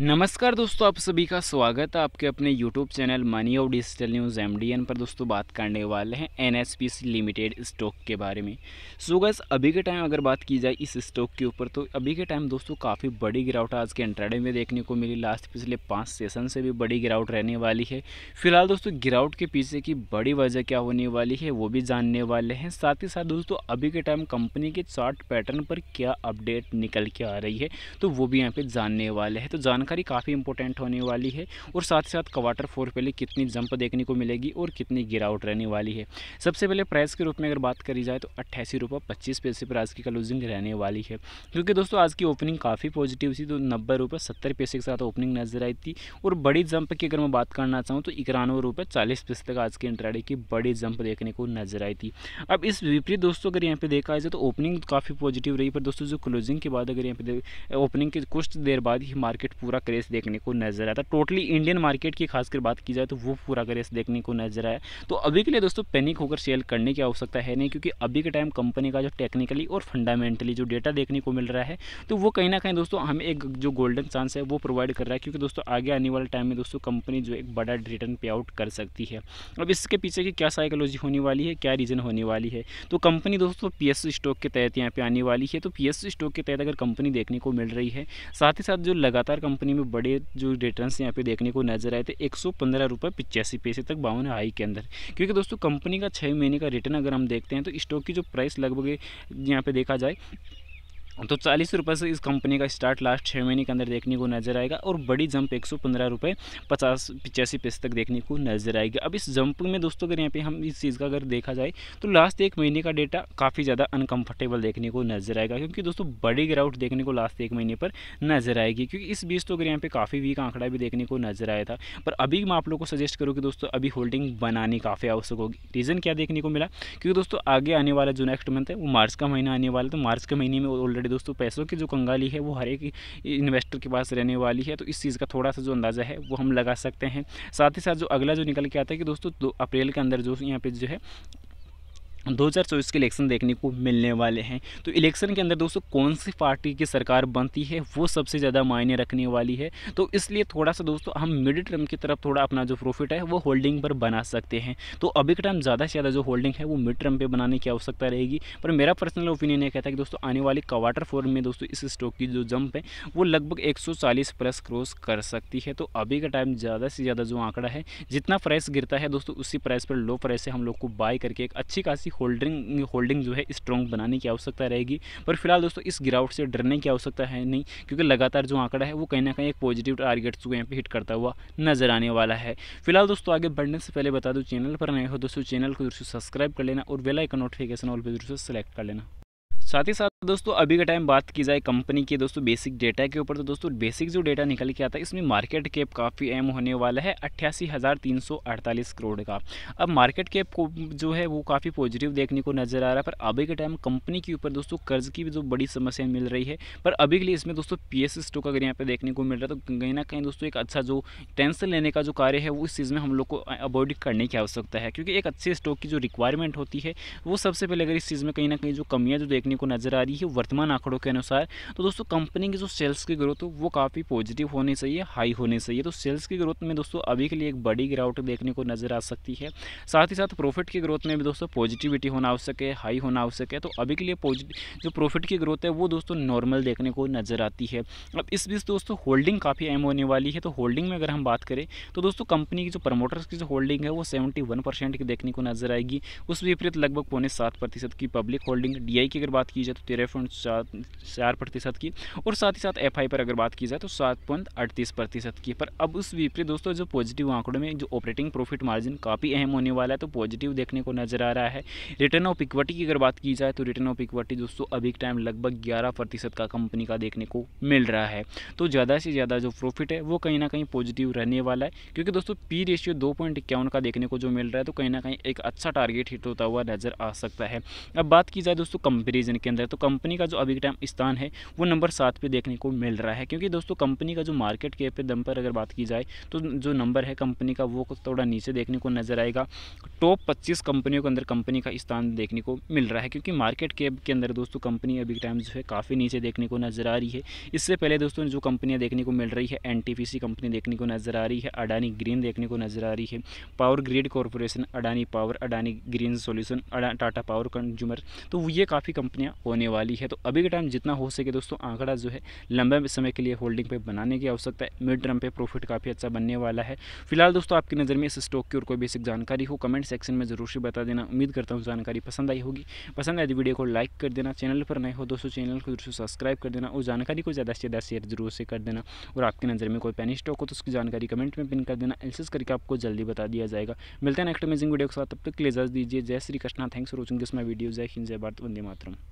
नमस्कार दोस्तों आप सभी का स्वागत है आपके अपने यूट्यूब चैनल मनी और डिजिटल न्यूज़ एम पर दोस्तों बात करने वाले हैं सी लिमिटेड स्टॉक के बारे में सो गैस अभी के टाइम अगर बात की जाए इस स्टॉक के ऊपर तो अभी के टाइम दोस्तों काफ़ी बड़ी गिरावट आज के एंट्राडे में देखने को मिली लास्ट पिछले पाँच सेशन से भी बड़ी गिरावट रहने वाली है फिलहाल दोस्तों गिरावट के पीछे की बड़ी वजह क्या होने वाली है वो भी जानने वाले हैं साथ ही साथ दोस्तों अभी के टाइम कंपनी के चार्ट पैटर्न पर क्या अपडेट निकल के आ रही है तो वो भी यहाँ पर जानने वाले हैं तो जान जानकारी काफ़ी इंपॉर्टेंट होने वाली है और साथ ही साथ क्वार्टर फोर पहले कितनी जंप देखने को मिलेगी और कितनी गिरावट रहने वाली है सबसे पहले प्राइस के रूप में अगर बात करी जाए तो अट्ठासी रुपये पच्चीस पैसे पर आज की क्लोजिंग रहने वाली है क्योंकि दोस्तों आज की ओपनिंग काफ़ी पॉजिटिव थी तो नब्बे रुपये सत्तर पैसे के साथ ओपनिंग नजर आई थी और बड़ी जंप की अगर मैं बात करना चाहूँ तो इक्यानवे रुपये चालीस पैसे तक आज के इंट्राडे की बड़ी जंप देखने को नजर आई थी अब इस विपरीत दोस्तों अगर यहाँ पे देखा जाए तो ओपनिंग काफ़ी पॉजिटिव रही पर दोस्तों जो क्लोजिंग के बाद अगर यहाँ पे ओपनिंग के कुछ देर बाद ही मार्केट पूरा पूरा क्रेज़ देखने को नजर आया था टोटली इंडियन मार्केट की खासकर बात की जाए तो वो पूरा क्रेज़ देखने को नजर आया तो अभी के लिए दोस्तों पैनिक होकर सेल करने की आवश्यकता है नहीं क्योंकि अभी के टाइम कंपनी का जो टेक्निकली और फंडामेंटली जो डेटा देखने को मिल रहा है तो वो कहीं ना कहीं दोस्तों हमें एक जो गोल्डन चांस है वो प्रोवाइड कर रहा है क्योंकि दोस्तों आगे आने वाले टाइम में दोस्तों कंपनी जो एक बड़ा रिटर्न पे आउट कर सकती है अब इसके पीछे की क्या साइकोलॉजी होने वाली है क्या रीज़न होने वाली है तो कंपनी दोस्तों पी स्टॉक के तहत यहाँ पे आने वाली है तो पी स्टॉक के तहत अगर कंपनी देखने को मिल रही है साथ ही साथ जो लगातार कंपनी कंपनी में बड़े जो रिटर्न यहाँ पे देखने को नजर आए थे एक सौ पैसे तक बावन हाई के अंदर क्योंकि दोस्तों कंपनी का छः महीने का रिटर्न अगर हम देखते हैं तो स्टॉक की जो प्राइस लगभग यहाँ पे देखा जाए तो चालीस रुपये से इस कंपनी का स्टार्ट लास्ट छः महीने के अंदर देखने को नजर आएगा और बड़ी जंप एक सौ पंद्रह रुपये पचास पिचासी पैसे तक देखने को नजर आएगी अब इस जंप में दोस्तों अगर यहाँ पे हम इस चीज़ का अगर देखा जाए तो लास्ट एक महीने का डेटा काफ़ी ज़्यादा अनकंफर्टेबल देखने को नजर आएगा क्योंकि दोस्तों बड़ी गिरावट देखने को लास्ट एक महीने पर नजर आएगी क्योंकि इस बीच तो अगर यहाँ पर काफ़ी वीक आंकड़ा भी देखने को नजर आया था पर अभी मैं आप लोग को सजेस्ट करूँ कि दोस्तों अभी होल्डिंग बनानी काफ़ी आवश्यक होगी रीज़न क्या देखने को मिला क्योंकि दोस्तों आगे आने वाला जो नेक्स्ट मंथ है वो मार्च का महीना आने वाला तो मार्च के महीने में ऑलरेडी वाली दोस्तों पैसों की जो कंगाली है वो हर एक इन्वेस्टर के पास रहने वाली है तो इस चीज़ का थोड़ा सा जो अंदाज़ा है वो हम लगा सकते हैं साथ ही साथ जो अगला जो निकल के आता है कि दोस्तों दो अप्रैल के अंदर जो यहाँ पे जो है दो हज़ार चौबीस के इलेक्शन देखने को मिलने वाले हैं तो इलेक्शन के अंदर दोस्तों कौन सी पार्टी की सरकार बनती है वो सबसे ज़्यादा मायने रखने वाली है तो इसलिए थोड़ा सा दोस्तों हम मिड टर्म की तरफ थोड़ा अपना जो प्रॉफिट है वो होल्डिंग पर बना सकते हैं तो अभी के टाइम ज़्यादा से ज़्यादा जो होल्डिंग है वो मिड टर्म पर बनाने की आवश्यकता रहेगी पर मेरा पर्सनल ओपिनियन ये कहता है कि दोस्तों आने वाले क्वार्टर फोर में दोस्तों इस स्टॉक की जो जंप है वो लगभग एक प्लस क्रॉस कर सकती है तो अभी का टाइम ज़्यादा से ज़्यादा जो आंकड़ा है जितना प्राइस गिरता है दोस्तों उसी प्राइस पर लो प्राइस से हम लोग को बाय करके एक अच्छी खासी होल्डिंग होल्डिंग जो है स्ट्रॉन्ग बनाने की आवश्यकता रहेगी पर फिलहाल दोस्तों इस गिरावट से डरने की आवश्यकता है नहीं क्योंकि लगातार जो आंकड़ा है वो कहीं ना कहीं एक पॉजिटिव टारगेट्स को यहाँ पर हिट करता हुआ नजर आने वाला है फिलहाल दोस्तों आगे बढ़ने से पहले बता दो चैनल पर नए हो दोस्तों चैनल को जरूर से सब्सक्राइब कर लेना और बेलाइकन नोटिफिकेशन ऑल पर जरूर से सेलेक्ट कर लेना साथ ही साथ दोस्तों अभी का टाइम बात की जाए कंपनी के दोस्तों बेसिक डेटा के ऊपर तो दोस्तों बेसिक जो डेटा निकल के आता है इसमें मार्केट कैप काफ़ी अहम होने वाला है अट्ठासी करोड़ का अब मार्केट कैप को जो है वो काफ़ी पॉजिटिव देखने को नजर आ रहा है पर अभी के टाइम कंपनी के ऊपर दोस्तों कर्ज की भी जो बड़ी समस्या मिल रही है पर अभी के लिए इसमें दोस्तों पी एस स्टॉक अगर यहाँ पर देखने को मिल रहा है तो कहीं ना कहीं दोस्तों एक अच्छा जो टेंशन लेने का जो कार्य है वो इस चीज़ में हम लोग को अवॉइड करने की आवश्यकता है क्योंकि एक अच्छे स्टॉक की जो रिक्वायरमेंट होती है वो सबसे पहले अगर इस चीज़ में कहीं ना कहीं जो कमियाँ जो देखने कंपनी को नज़र आ रही है वर्तमान आंकड़ों के अनुसार तो दोस्तों कंपनी की जो सेल्स की ग्रोथ है वो काफ़ी पॉजिटिव होने चाहिए हाई होने चाहिए तो सेल्स की ग्रोथ में दोस्तों अभी के लिए एक बड़ी गिरावट देखने को नज़र आ सकती है साथ ही साथ प्रॉफिट की ग्रोथ में भी दोस्तों पॉजिटिविटी होना आवश्यक है हाई होना आवश्यक है तो अभी के लिए जो प्रॉफिट की ग्रोथ है वो दोस्तों नॉर्मल देखने को नज़र आती है अब इस बीच दोस्तों होल्डिंग काफ़ी अहम होने वाली है तो होल्डिंग में अगर हम बात करें तो दोस्तों कंपनी की जो प्रमोटर्स की जो होल्डिंग है वो सेवेंटी की देखने को नजर आएगी उस विपरीत लगभग पौने सात प्रतिशत की पब्लिक होल्डिंग डीआई की अगर बात बात की जाए तो तेरह पॉइंट सात चार प्रतिशत की और साथ ही साथ एफआई पर अगर बात की जाए तो सात पॉइंट अड़तीस प्रतिशत की पर अब उस विपरीत दोस्तों जो पॉजिटिव आंकड़ों में जो ऑपरेटिंग प्रॉफिट मार्जिन काफ़ी अहम होने वाला है तो पॉजिटिव देखने को नजर आ रहा है रिटर्न ऑफ इक्विटी की अगर बात की जाए तो रिटर्न ऑफ इक्विटी दोस्तों अभी के टाइम लगभग ग्यारह प्रतिशत का कंपनी का देखने को मिल रहा है तो ज़्यादा से ज़्यादा जो प्रॉफिट है वो कहीं ना कहीं पॉजिटिव रहने वाला है क्योंकि दोस्तों पी रेशियो दो पॉइंट इक्यावन का देखने को जो मिल रहा है तो कहीं ना कहीं एक अच्छा टारगेट हिट होता हुआ नजर आ सकता है अब बात की जाए दोस्तों कंपेरिजन सेक्शन के अंदर तो कंपनी का जो अभी के टाइम स्थान है वो नंबर सात पे देखने को मिल रहा है क्योंकि दोस्तों कंपनी का जो मार्केट के पे दम पर अगर बात की जाए तो जो नंबर है कंपनी का वो थोड़ा नीचे देखने को नजर आएगा टॉप पच्चीस कंपनियों के अंदर कंपनी का स्थान देखने को मिल रहा है क्योंकि मार्केट कैप के अंदर दोस्तों कंपनी अभी टाइम जो है काफ़ी नीचे देखने को नजर आ रही है इससे पहले दोस्तों जो कंपनियाँ देखने को मिल रही है एन कंपनी देखने को नजर आ रही है अडानी ग्रीन देखने को नजर आ रही है power grid corporation Adani power Adani green solution Tata power consumer तो ये काफ़ी कंपनियाँ गलतियाँ होने वाली है तो अभी के टाइम जितना हो सके दोस्तों आंकड़ा जो है लंबे समय के लिए होल्डिंग पे बनाने की आवश्यकता है मिड टर्म पे प्रॉफिट काफ़ी अच्छा बनने वाला है फिलहाल दोस्तों आपकी नज़र में इस स्टॉक की और कोई बेसिक जानकारी हो कमेंट सेक्शन में जरूर से बता देना उम्मीद करता हूँ जानकारी पसंद आई होगी पसंद आई वीडियो तो को लाइक कर देना चैनल पर नए हो दोस्तों चैनल को जरूर सब्सक्राइब कर देना और जानकारी को ज़्यादा से ज़्यादा शेयर जरूर से कर देना और आपकी नज़र में कोई पैनी स्टॉक हो तो उसकी जानकारी कमेंट में पिन कर देना एलसेस करके आपको जल्दी बता दिया जाएगा मिलते हैं नेक्स्ट अमेजिंग वीडियो के साथ तब तक लेजर्स दीजिए जय Shri Krishna thanks for watching this my video जय हिंद जय भारत वंदे मातरम